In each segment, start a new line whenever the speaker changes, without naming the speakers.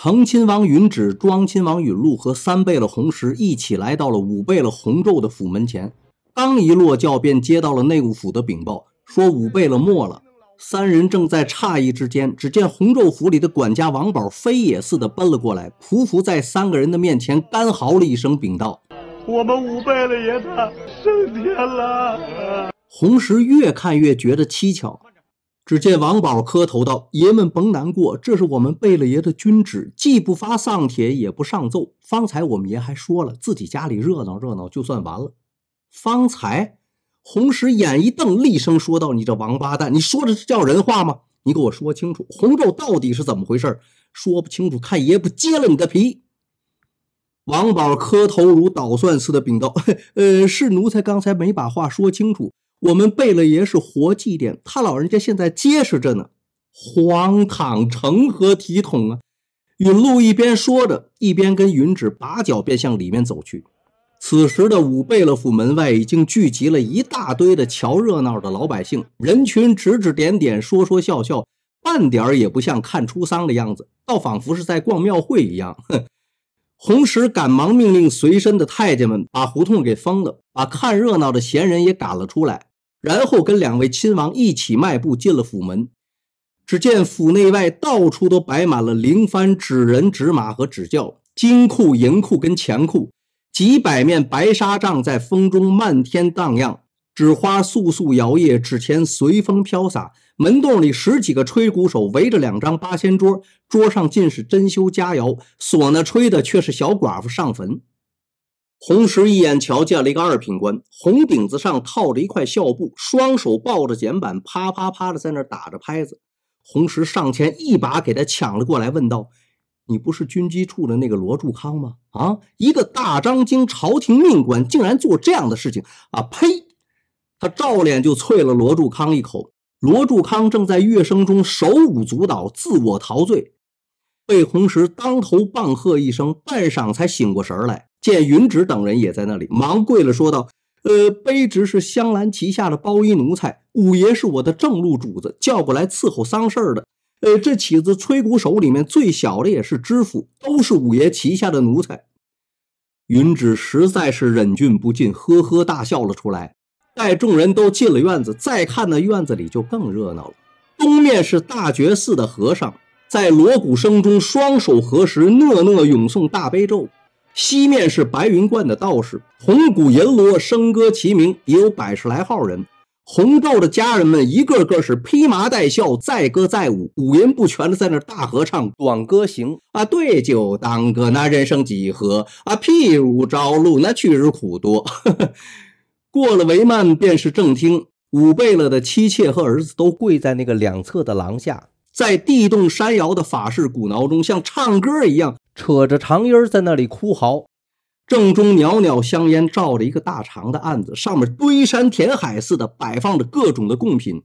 成亲王允祉、庄亲王允禄和三贝勒弘时一起来到了五贝勒弘昼的府门前，刚一落轿，便接到了内务府的禀报，说五贝勒没了。三人正在诧异之间，只见弘昼府里的管家王宝飞也似的奔了过来，匍匐在三个人的面前，干嚎了一声，禀道：“我们五贝勒爷他升天了。”弘时越看越觉得蹊跷。只见王宝磕头道：“爷们甭难过，这是我们贝勒爷的君旨，既不发丧帖，也不上奏。方才我们爷还说了，自己家里热闹热闹就算完了。”方才，红石眼一瞪，厉声说道：“你这王八蛋，你说的是叫人话吗？你给我说清楚，红咒到底是怎么回事？说不清楚，看爷不揭了你的皮！”王宝磕头如捣蒜似的禀道：“ 呃，是奴才刚才没把话说清楚。”我们贝勒爷是活祭奠，他老人家现在结实着呢，荒唐成何体统啊！允禄一边说着，一边跟云芷拔脚便向里面走去。此时的五贝勒府门外已经聚集了一大堆的瞧热闹的老百姓，人群指指点点，说说笑笑，半点也不像看出丧的样子，倒仿佛是在逛庙会一样。哼！红石赶忙命令随身的太监们把胡同给封了，把看热闹的闲人也赶了出来。然后跟两位亲王一起迈步进了府门，只见府内外到处都摆满了灵幡、纸人、纸马和纸轿，金库、银库跟钱库，几百面白纱帐在风中漫天荡漾，纸花簌簌摇曳，纸钱随风飘洒。门洞里十几个吹鼓手围着两张八仙桌，桌上尽是珍馐佳肴，唢呐吹的却是小寡妇上坟。红石一眼瞧见了一个二品官，红顶子上套着一块孝布，双手抱着剪板，啪啪啪的在那打着拍子。红石上前一把给他抢了过来，问道：“你不是军机处的那个罗柱康吗？啊，一个大张京朝廷命官，竟然做这样的事情啊！呸！”他照脸就啐了罗柱康一口。罗柱康正在乐声中手舞足蹈，自我陶醉，被红石当头棒喝一声，半晌才醒过神来。见云芷等人也在那里，忙跪了，说道：“呃，卑职是香兰旗下的包衣奴才，五爷是我的正路主子，叫过来伺候丧事儿的。呃，这起子吹鼓手里面最小的也是知府，都是五爷旗下的奴才。”云芷实在是忍俊不禁，呵呵大笑了出来。待众人都进了院子，再看那院子里就更热闹了。东面是大觉寺的和尚，在锣鼓声中双手合十，讷讷咏诵大悲咒。西面是白云观的道士，红鼓、银锣笙歌齐鸣，也有百十来号人。洪豆的家人们一个个是披麻戴孝，载歌载舞，五音不全的在那大合唱《短歌行》啊，对酒当歌，那人生几何啊，譬如朝露，那去日苦多。过了帷幔便是正厅，武贝勒的妻妾和儿子都跪在那个两侧的廊下，在地动山摇的法式鼓挠中，像唱歌一样。扯着长音儿在那里哭嚎，正中袅袅香烟照着一个大长的案子，上面堆山填海似的摆放着各种的贡品。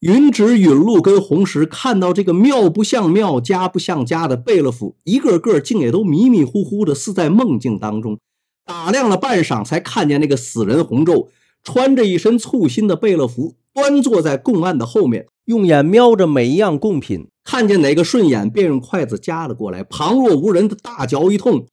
云芷、允禄跟红石看到这个庙不像庙、家不像家的贝勒府，一个个竟也都迷迷糊糊的，似在梦境当中。打量了半晌，才看见那个死人红皱穿着一身簇新的贝勒服，端坐在供案的后面。用眼瞄着每一样贡品，看见哪个顺眼，便用筷子夹了过来，旁若无人的大嚼一通。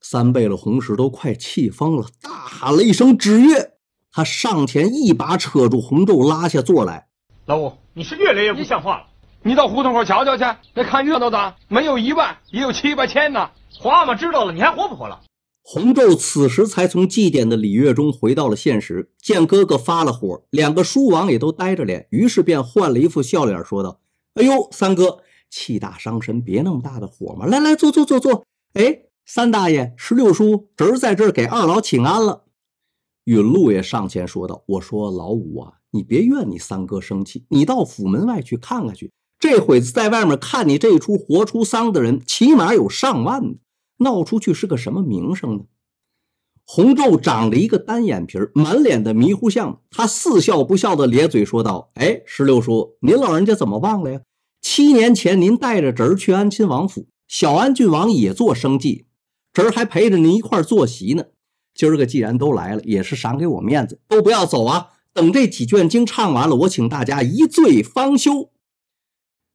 三贝勒红石都快气疯了，大喊了一声：“止月！”他上前一把扯住红柱，拉下座来。老五，你是越来越不像话了！你到胡同口瞧瞧去，那看热闹的没有一万也有七八千呢。皇阿玛知道了，你还活不活了？洪昼此时才从祭奠的礼乐中回到了现实，见哥哥发了火，两个叔王也都呆着脸，于是便换了一副笑脸说道：“哎呦，三哥，气大伤神，别那么大的火嘛。来来，坐坐坐坐。哎，三大爷，十六叔侄在这给二老请安了。”允禄也上前说道：“我说老五啊，你别怨你三哥生气，你到府门外去看看去。这会子在外面看你这一出活出丧的人，起码有上万的。”闹出去是个什么名声呢？洪昼长着一个单眼皮，满脸的迷糊相。他似笑不笑的咧嘴说道：“哎，石榴叔，您老人家怎么忘了呀？七年前您带着侄儿去安亲王府，小安郡王也做生计，侄儿还陪着您一块坐席呢。今儿个既然都来了，也是赏给我面子，都不要走啊！等这几卷经唱完了，我请大家一醉方休。”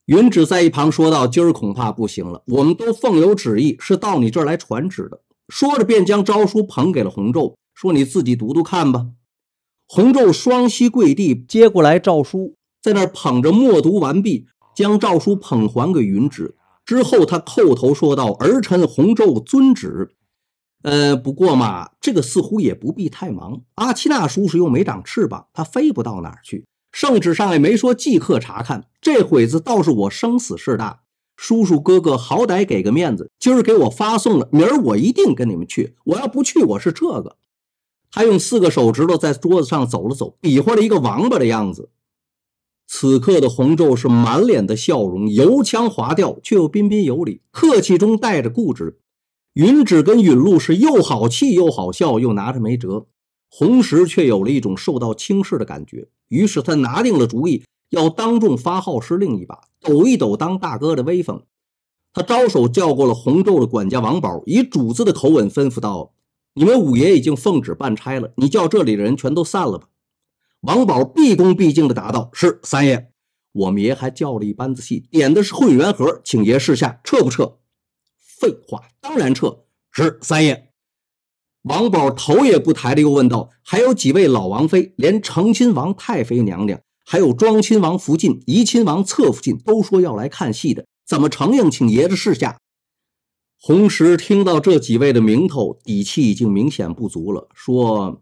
云芷在一旁说道：“今儿恐怕不行了，我们都奉有旨意，是到你这儿来传旨的。”说着便将诏书捧给了洪昼，说：“你自己读读看吧。”洪昼双膝跪地，接过来诏书，在那儿捧着默读完毕，将诏书捧还给云芷。之后，他叩头说道：“儿臣洪昼遵旨。”呃，不过嘛，这个似乎也不必太忙。阿七那叔叔又没长翅膀，他飞不到哪儿去。圣旨上也没说即刻查看，这会子倒是我生死事大。叔叔哥哥，好歹给个面子，今儿给我发送了，明儿我一定跟你们去。我要不去，我是这个。他用四个手指头在桌子上走了走，比划了一个王八的样子。此刻的洪昼是满脸的笑容，油腔滑调，却又彬彬有礼，客气中带着固执。云芷跟允禄是又好气又好笑，又拿着没辙。红石却有了一种受到轻视的感觉，于是他拿定了主意，要当众发号施令一把，抖一抖当大哥的威风。他招手叫过了红昼的管家王宝，以主子的口吻吩咐道：“你们五爷已经奉旨办差了，你叫这里的人全都散了吧。”王宝毕恭毕敬地答道：“是三爷，我们爷还叫了一班子戏，点的是混元盒，请爷试下撤不撤？”“废话，当然撤。”“是三爷。”王宝头也不抬的又问道：“还有几位老王妃，连成亲王太妃娘娘，还有庄亲王福晋、怡亲王侧福晋都说要来看戏的，怎么承应请爷的示下？”红石听到这几位的名头，底气已经明显不足了，说：“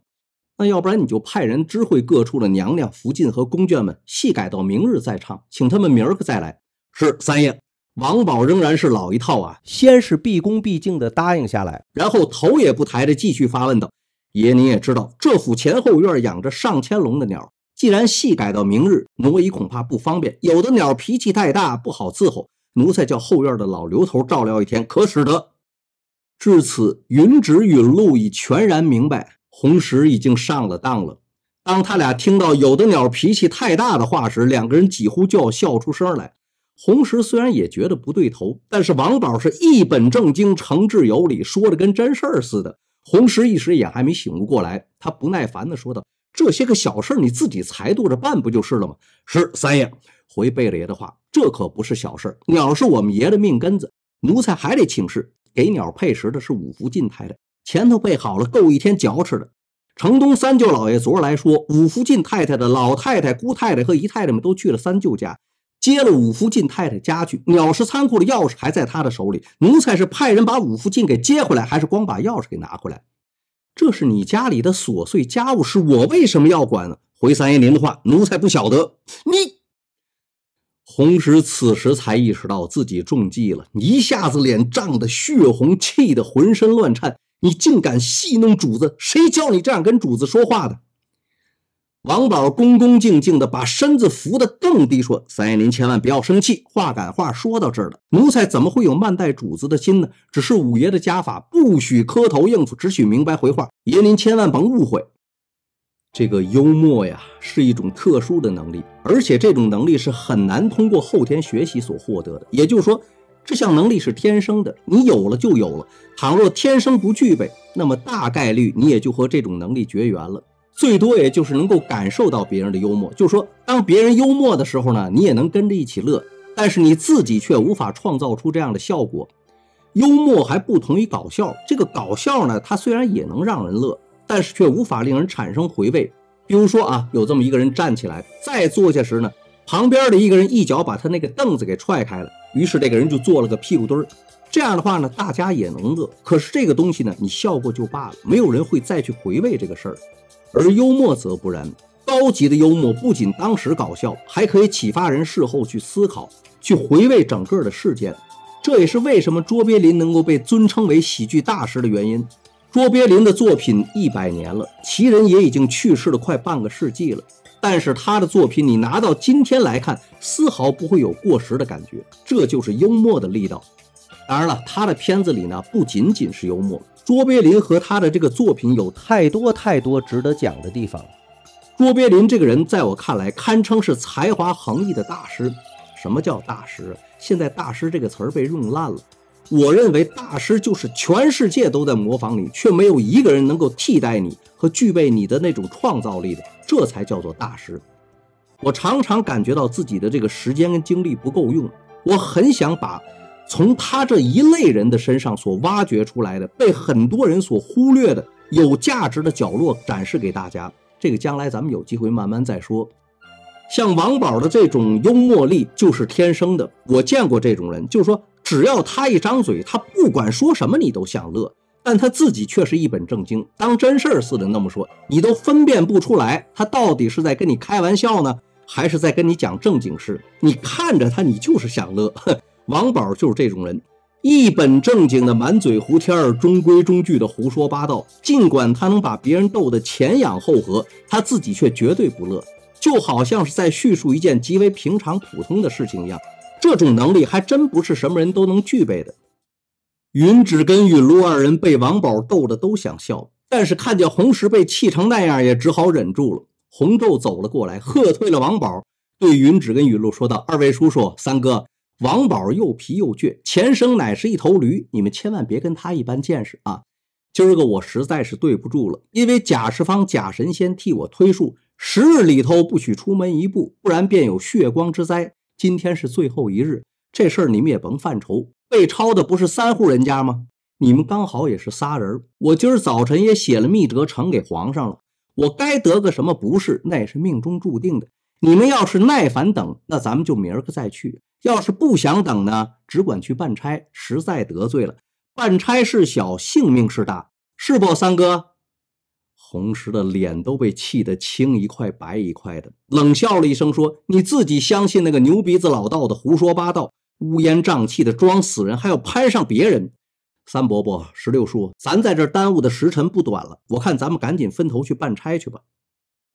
那要不然你就派人知会各处的娘娘、福晋和宫眷们，戏改到明日再唱，请他们明儿个再来。”是三爷。王宝仍然是老一套啊，先是毕恭毕敬的答应下来，然后头也不抬着继续发问道：“爷，您也知道，这府前后院养着上千笼的鸟，既然戏改到明日，奴移恐怕不方便。有的鸟脾气太大，不好伺候，奴才叫后院的老刘头照料一天，可使得。”至此，云芷与露已全然明白，红石已经上了当了。当他俩听到“有的鸟脾气太大”的话时，两个人几乎就要笑出声来。红石虽然也觉得不对头，但是王宝是一本正经、诚挚有理，说的跟真事儿似的。红石一时也还没醒悟过来，他不耐烦地说道：“这些个小事儿你自己裁度着办不就是了吗？”是三爷，回贝勒爷的话，这可不是小事儿。鸟是我们爷的命根子，奴才还得请示。给鸟配食的是五福晋太太，前头备好了，够一天嚼吃的。城东三舅老爷昨儿来说，五福晋太太的老太太、姑太太和姨太太们都去了三舅家。接了五福晋太太家去，鸟食仓库的钥匙还在他的手里。奴才是派人把五福晋给接回来，还是光把钥匙给拿回来？这是你家里的琐碎家务，事，我为什么要管呢？回三爷您的话，奴才不晓得。你红石此时才意识到自己中计了，一下子脸涨得血红，气得浑身乱颤。你竟敢戏弄主子，谁教你这样跟主子说话的？王宝恭恭敬敬的把身子扶得更低，说：“三爷，您千万不要生气。话赶话说到这儿了，奴才怎么会有慢待主子的心呢？只是五爷的家法，不许磕头应付，只许明白回话。爷您千万甭误会。这个幽默呀，是一种特殊的能力，而且这种能力是很难通过后天学习所获得的。也就是说，这项能力是天生的，你有了就有了；倘若天生不具备，那么大概率你也就和这种能力绝缘了。”最多也就是能够感受到别人的幽默，就说当别人幽默的时候呢，你也能跟着一起乐，但是你自己却无法创造出这样的效果。幽默还不同于搞笑，这个搞笑呢，它虽然也能让人乐，但是却无法令人产生回味。比如说啊，有这么一个人站起来再坐下时呢，旁边的一个人一脚把他那个凳子给踹开了，于是这个人就坐了个屁股墩儿。这样的话呢，大家也能乐，可是这个东西呢，你笑过就罢了，没有人会再去回味这个事儿。而幽默则不然，高级的幽默不仅当时搞笑，还可以启发人事后去思考，去回味整个的事件。这也是为什么卓别林能够被尊称为喜剧大师的原因。卓别林的作品一百年了，其人也已经去世了快半个世纪了，但是他的作品你拿到今天来看，丝毫不会有过时的感觉。这就是幽默的力道。当然了，他的片子里呢不仅仅是幽默。卓别林和他的这个作品有太多太多值得讲的地方。卓别林这个人，在我看来，堪称是才华横溢的大师。什么叫大师？现在“大师”这个词儿被用烂了。我认为，大师就是全世界都在模仿你，却没有一个人能够替代你和具备你的那种创造力的，这才叫做大师。我常常感觉到自己的这个时间跟精力不够用，我很想把。从他这一类人的身上所挖掘出来的，被很多人所忽略的有价值的角落展示给大家。这个将来咱们有机会慢慢再说。像王宝的这种幽默力就是天生的，我见过这种人，就是说只要他一张嘴，他不管说什么你都享乐，但他自己却是一本正经，当真事儿似的那么说，你都分辨不出来他到底是在跟你开玩笑呢，还是在跟你讲正经事。你看着他，你就是享乐。王宝就是这种人，一本正经的满嘴胡天儿，中规中矩的胡说八道。尽管他能把别人逗得前仰后合，他自己却绝对不乐，就好像是在叙述一件极为平常普通的事情一样。这种能力还真不是什么人都能具备的。云芷跟雨露二人被王宝逗得都想笑，但是看见红石被气成那样，也只好忍住了。红豆走了过来，喝退了王宝，对云芷跟雨露说道：“二位叔叔，三哥。”王宝又皮又倔，前生乃是一头驴，你们千万别跟他一般见识啊！今儿个我实在是对不住了，因为贾世芳、贾神仙替我推数，十日里头不许出门一步，不然便有血光之灾。今天是最后一日，这事儿你们也甭犯愁。被抄的不是三户人家吗？你们刚好也是仨人。我今儿早晨也写了密折呈给皇上了，我该得个什么不是，那也是命中注定的。你们要是耐烦等，那咱们就明儿个再去。要是不想等呢，只管去办差。实在得罪了，办差是小，性命是大，是不？三哥，红石的脸都被气得青一块白一块的，冷笑了一声说：“你自己相信那个牛鼻子老道的胡说八道，乌烟瘴气的装死人，还要攀上别人。三伯伯、十六叔，咱在这耽误的时辰不短了，我看咱们赶紧分头去办差去吧。”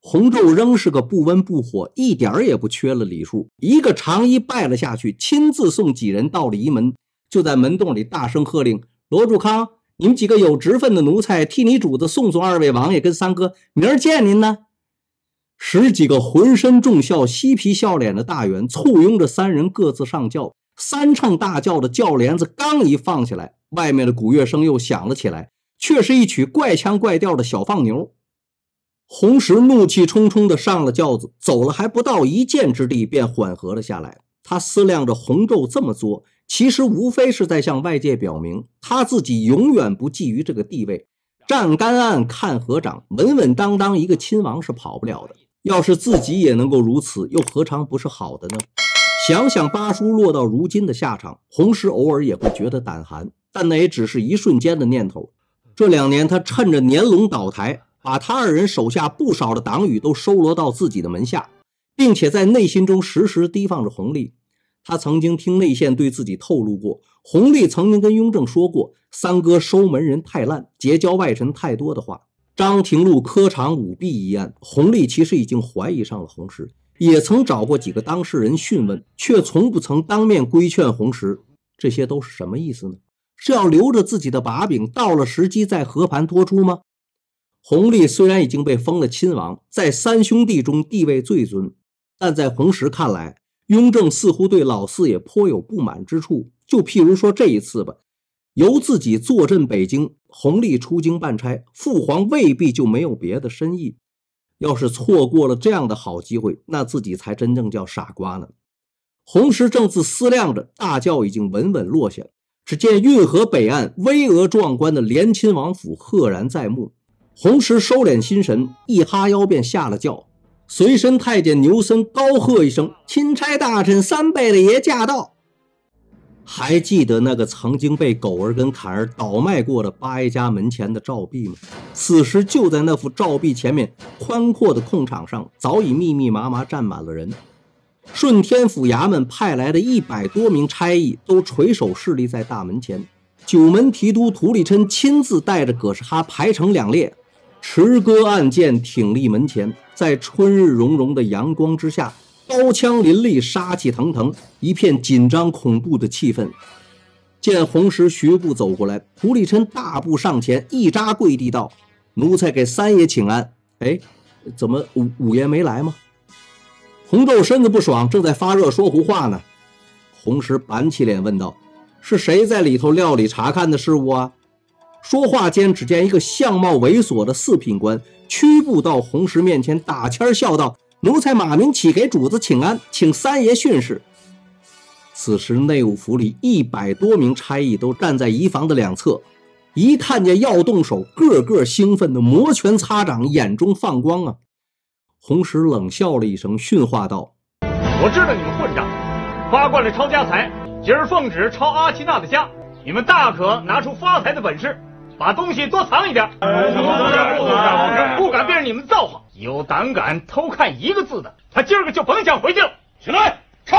洪昼仍是个不温不火，一点儿也不缺了礼数。一个长揖拜了下去，亲自送几人到了仪门，就在门洞里大声喝令：“罗柱康，你们几个有职分的奴才，替你主子送送二位王爷跟三哥，明儿见您呢。”十几个浑身重孝、嬉皮笑脸的大员簇拥着三人各自上轿。三乘大轿的轿帘子刚一放下来，外面的鼓乐声又响了起来，却是一曲怪腔怪调的小放牛。红石怒气冲冲的上了轿子，走了还不到一箭之地，便缓和了下来。他思量着，红昼这么做，其实无非是在向外界表明，他自己永远不觊觎这个地位。站干岸看河长，稳稳当当一个亲王是跑不了的。要是自己也能够如此，又何尝不是好的呢？想想八叔落到如今的下场，红石偶尔也会觉得胆寒，但那也只是一瞬间的念头。这两年，他趁着年龙倒台。把他二人手下不少的党羽都收罗到自己的门下，并且在内心中时时提防着弘历。他曾经听内线对自己透露过，弘历曾经跟雍正说过：“三哥收门人太烂，结交外臣太多”的话。张廷禄科场舞弊一案，弘历其实已经怀疑上了弘时，也曾找过几个当事人讯问，却从不曾当面规劝弘时。这些都是什么意思呢？是要留着自己的把柄，到了时机再和盘托出吗？弘历虽然已经被封了亲王，在三兄弟中地位最尊，但在弘时看来，雍正似乎对老四也颇有不满之处。就譬如说这一次吧，由自己坐镇北京，弘历出京办差，父皇未必就没有别的深意。要是错过了这样的好机会，那自己才真正叫傻瓜呢。弘时正自思量着，大轿已经稳稳落下只见运河北岸巍峨壮观的连亲王府赫然在目。红石收敛心神，一哈腰便下了轿。随身太监牛森高喝一声：“钦差大臣三贝勒爷驾到！”还记得那个曾经被狗儿跟坎儿倒卖过的八爷家门前的照壁吗？此时就在那副照壁前面宽阔的空场上，早已密密麻麻站满了人。顺天府衙门派来的一百多名差役都垂首侍立在大门前。九门提督图立琛亲自带着葛世哈排成两列。池歌暗箭挺立门前，在春日融融的阳光之下，刀枪林立，杀气腾腾，一片紧张恐怖的气氛。见红石徐步走过来，胡立琛大步上前，一扎跪地道：“奴才给三爷请安。”哎，怎么五五爷没来吗？红豆身子不爽，正在发热，说胡话呢。红石板起脸问道：“是谁在里头料理查看的事务啊？”说话间，只见一个相貌猥琐的四品官屈步到红石面前，打签儿笑道：“奴才马明启给主子请安，请三爷训示。”此时内务府里一百多名差役都站在仪房的两侧，一看见要动手，个个兴奋的摩拳擦掌，眼中放光啊！红石冷笑了一声，训话道：“我知道你们混账，发惯了抄家财，今儿奉旨抄阿奇娜的家，你们大可拿出发财的本事。”把东西多藏一点，不敢，便是你们造化。有胆敢偷看一个字的，他今儿个就甭想回去了。来，抄，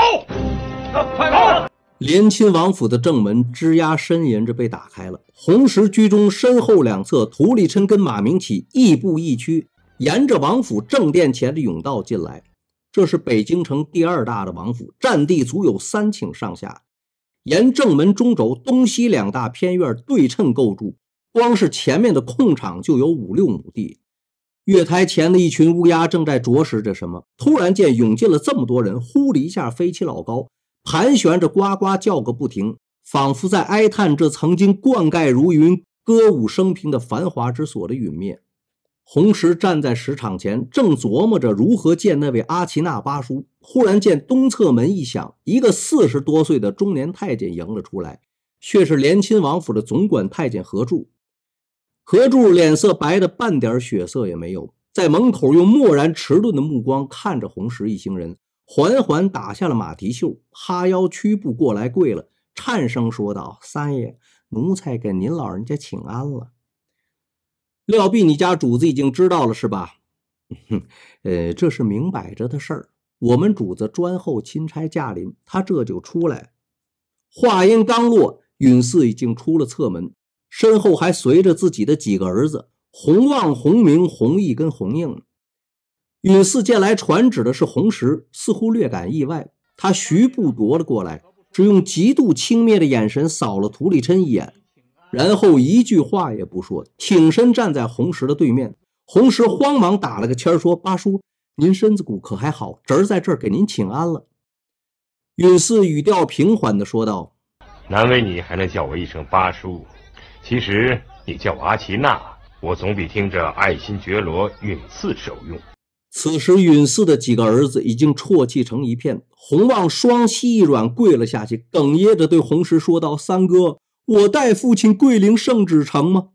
快走！连亲王府的正门吱呀呻吟着被打开了。红石居中，身后两侧，涂立琛跟马明启亦步亦趋，沿着王府正殿前的甬道进来。这是北京城第二大的王府，占地足有三顷上下，沿正门中轴东西两大偏院对称构筑。光是前面的空场就有五六亩地，月台前的一群乌鸦正在啄食着什么。突然见涌进了这么多人，呼的一下飞起老高，盘旋着呱呱叫个不停，仿佛在哀叹这曾经冠盖如云、歌舞升平的繁华之所的陨灭。红石站在石场前，正琢磨着如何见那位阿奇纳巴叔，忽然见东侧门一响，一个四十多岁的中年太监迎了出来，却是连亲王府的总管太监何柱。何柱脸色白的半点血色也没有，在门口用漠然迟钝的目光看着红石一行人，缓缓打下了马蹄袖，哈腰屈步过来跪了，颤声说道：“三爷，奴才给您老人家请安了。料必你家主子已经知道了是吧？哼，呃，这是明摆着的事儿，我们主子专候钦差驾临，他这就出来。”话音刚落，允四已经出了侧门。身后还随着自己的几个儿子：洪旺、洪明、洪义跟洪应。允四见来传旨的是洪石，似乎略感意外。他徐步踱了过来，只用极度轻蔑的眼神扫了涂立琛一眼，然后一句话也不说，挺身站在洪石的对面。洪石慌忙打了个签说：“八叔，您身子骨可还好？侄儿在这儿给您请安了。”允四语调平缓地说道：“难为你还能叫我一声八叔。”其实你叫我阿奇娜，我总比听着爱新觉罗允祀受用。此时允祀的几个儿子已经啜泣成一片，洪旺双膝一软跪了下去，哽咽着对洪石说道：“三哥，我代父亲跪灵圣旨成吗？”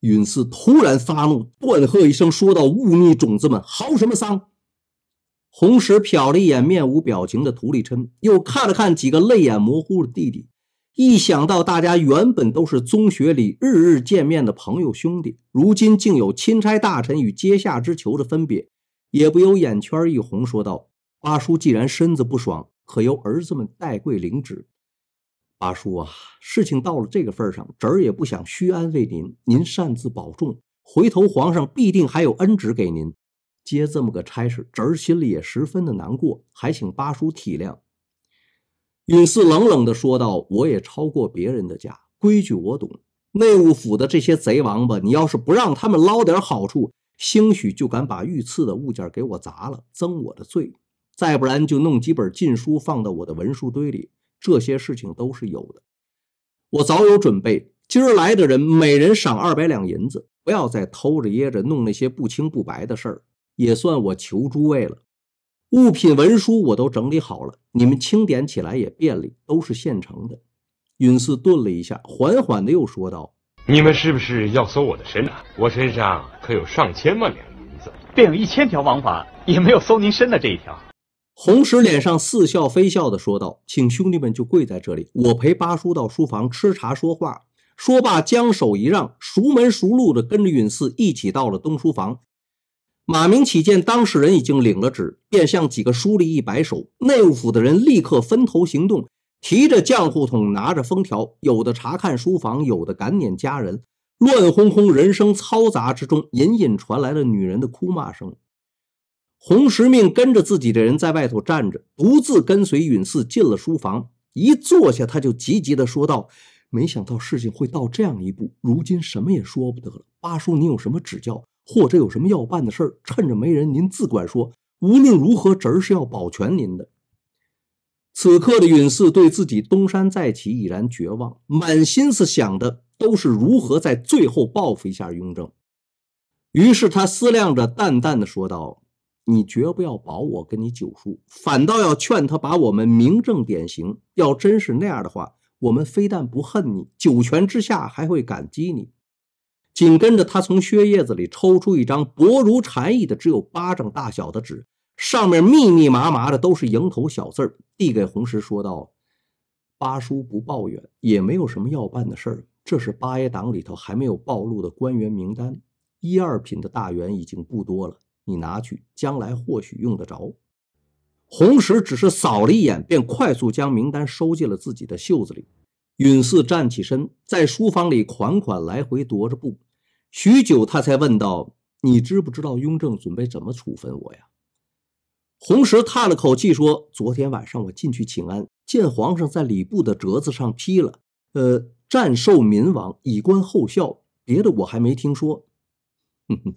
允祀突然发怒，断喝一声说道：“忤逆种子们，嚎什么丧！”洪石瞟了一眼面无表情的涂立琛，又看了看几个泪眼模糊的弟弟。一想到大家原本都是宗学里日日见面的朋友兄弟，如今竟有钦差大臣与阶下之囚的分别，也不由眼圈一红，说道：“八叔，既然身子不爽，可由儿子们代跪领旨。八叔啊，事情到了这个份上，侄儿也不想虚安慰您，您擅自保重。回头皇上必定还有恩旨给您接这么个差事，侄儿心里也十分的难过，还请八叔体谅。”允祀冷冷地说道：“我也超过别人的家规矩，我懂。内务府的这些贼王八，你要是不让他们捞点好处，兴许就敢把御赐的物件给我砸了，增我的罪；再不然就弄几本禁书放到我的文书堆里。这些事情都是有的，我早有准备。今儿来的人，每人赏二百两银子，不要再偷着掖着弄那些不清不白的事儿，也算我求诸位了。”物品文书我都整理好了，你们清点起来也便利，都是现成的。允四顿了一下，缓缓的又说道：“你们是不是要搜我的身啊？我身上可有上千万两银子，便有一千条王法也没有搜您身的这一条。”红石脸上似笑非笑的说道：“请兄弟们就跪在这里，我陪八叔到书房吃茶说话。”说罢，将手一让，熟门熟路的跟着允四一起到了东书房。马明启见当事人已经领了旨，便向几个书吏一摆手，内务府的人立刻分头行动，提着浆糊桶，拿着封条，有的查看书房，有的赶撵家人。乱哄哄，人声嘈杂之中，隐隐传来了女人的哭骂声。洪时命跟着自己的人在外头站着，独自跟随允祀进了书房，一坐下，他就急急地说道：“没想到事情会到这样一步，如今什么也说不得了。八叔，你有什么指教？”或者有什么要办的事儿，趁着没人，您自管说。无论如何，侄儿是要保全您的。此刻的允祀对自己东山再起已然绝望，满心思想的都是如何在最后报复一下雍正。于是他思量着，淡淡的说道：“你绝不要保我跟你九叔，反倒要劝他把我们明正典刑。要真是那样的话，我们非但不恨你，九泉之下还会感激你。”紧跟着，他从靴叶子里抽出一张薄如蝉翼的、只有巴掌大小的纸，上面密密麻麻的都是蝇头小字儿，递给红石说道：“八叔不抱怨，也没有什么要办的事儿。这是八爷党里头还没有暴露的官员名单，一二品的大员已经不多了，你拿去，将来或许用得着。”红石只是扫了一眼，便快速将名单收进了自己的袖子里。允祀站起身，在书房里款款来回踱着步，许久，他才问道：“你知不知道雍正准备怎么处分我呀？”红石叹了口气说：“昨天晚上我进去请安，见皇上在礼部的折子上批了，呃，战受民王，以观后效。别的我还没听说。”哼哼，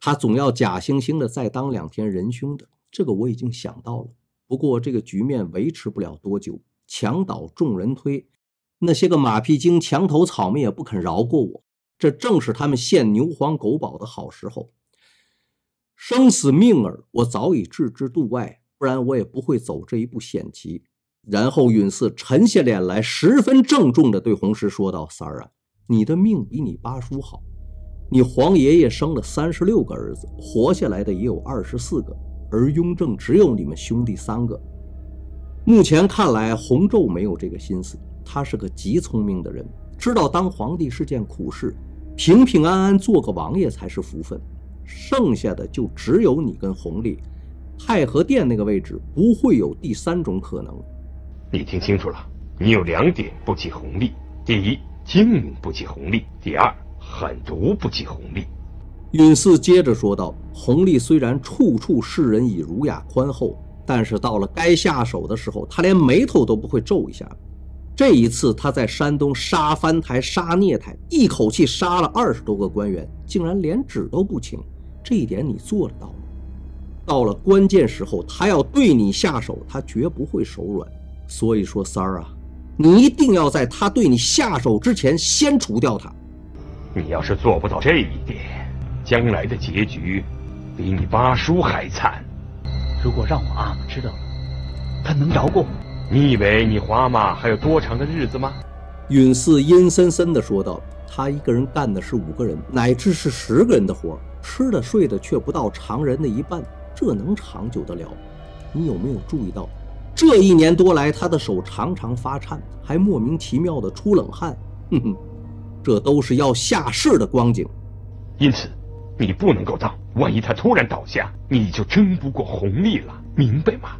他总要假惺惺的再当两天仁兄的，这个我已经想到了。不过这个局面维持不了多久。墙倒众人推，那些个马屁精、墙头草们也不肯饶过我。这正是他们献牛黄、狗宝的好时候。生死命儿，我早已置之度外，不然我也不会走这一步险棋。然后允四沉下脸来，十分郑重的对红石说道：“三儿啊，你的命比你八叔好。你皇爷爷生了三十六个儿子，活下来的也有二十四个，而雍正只有你们兄弟三个。”目前看来，洪昼没有这个心思。他是个极聪明的人，知道当皇帝是件苦事，平平安安做个王爷才是福分。剩下的就只有你跟弘历。太和殿那个位置不会有第三种可能。你听清楚了，你有两点不及弘历：第一，精明不及弘历；第二，狠毒不及弘历。允嗣接着说道：“弘历虽然处处示人以儒雅宽厚。”但是到了该下手的时候，他连眉头都不会皱一下。这一次他在山东杀藩台、杀聂台，一口气杀了二十多个官员，竟然连纸都不请。这一点你做得到吗？到了关键时候，他要对你下手，他绝不会手软。所以说，三儿啊，你一定要在他对你下手之前先除掉他。你要是做不到这一点，将来的结局比你八叔还惨。如果让我阿玛知道了，他能饶过我？你以为你皇阿玛还有多长的日子吗？允四阴森森的说道：“他一个人干的是五个人乃至是十个人的活，吃的睡的却不到常人的一半，这能长久得了？你有没有注意到，这一年多来他的手常常发颤，还莫名其妙的出冷汗？哼哼，这都是要下世的光景，因此。”你不能够当，万一他突然倒下，你就争不过红利了，明白吗？